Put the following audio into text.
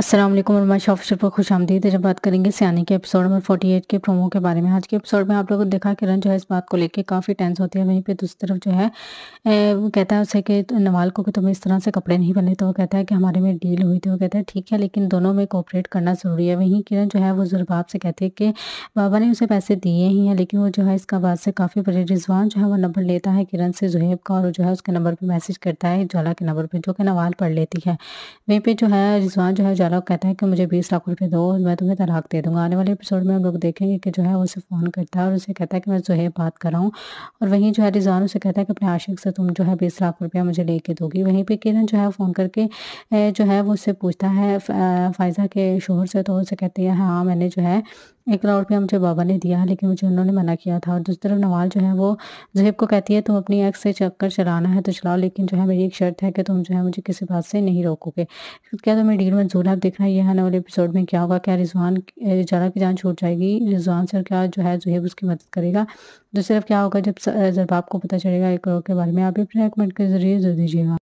असलम वर्मा शॉफिशर पर खुश आमदी जब बात करेंगे सियानी के एपिसोड नंबर 48 के प्रोमो के बारे में आज के एपिसोड में आप लोगों को देखा किरण जो है इस बात को लेके काफ़ी टेंस होती है वहीं पे दूसरी तरफ जो है ए, कहता है उसे कि नवाल को कि तुम्हें इस तरह से कपड़े नहीं बने तो वो कहता है कि हमारे में डील हुई थी वो कहता है ठीक है लेकिन दोनों में कोऑपरेट करना ज़रूरी है वहीं किरण जो है वो जुर्बाब से कहती है कि बाबा ने उसे पैसे दिए ही हैं लेकिन वो जो है इसका बात से काफ़ी बड़े रिजवान जो है वो नंबर लेता है किरण से जुहेब का और जो है उसके नंबर पर मैसेज करता है ज्वाला के नंबर पर जो कि नवाल पढ़ लेती है वहीं पर जो है रिजवान जो है तलाक कहता है कि मुझे बीस लाख रुपये दो मैं तुम्हें तलाक दे दूँगा आने वाले एपिसोड में हम लोग देखेंगे कि जो है उसे फ़ोन करता है और उसे कहता है कि मैं है बात कर रहा हूँ और वहीं जो है रिजान उसे कहता है कि अपने आशिक से तुम जो है बीस लाख रुपया मुझे ले दोगी वहीं पर किरण जो है फ़ोन करके जो है वो उससे पूछता है फ़ायज़ा के शोहर से तो उसे कहती है हाँ मैंने जो है एक करोड़ रुपया मुझे बाबा ने दिया है लेकिन मुझे उन्होंने मना किया था और दूसरी तरफ नवाल जो है वो जहेब को कहती है तुम अपनी एक्स से चक्कर चलाना है तो चलाओ लेकिन जो है मेरी एक शर्त है कि तुम जो है मुझे किसी बात से नहीं रोकोगे क्या तो मेरी डील मंजूर है आप देखना यह आने वाले एपिसोड में क्या होगा क्या रिजवान जरा की जान छूट जाएगी रिजवान सर क्या जो है जहेब उसकी मदद करेगा दूसरी तरफ क्या होगा जब जरबाब को पता चलेगा एक के बारे में आप भी अपने कमेंट के जरिए जरूर दीजिएगा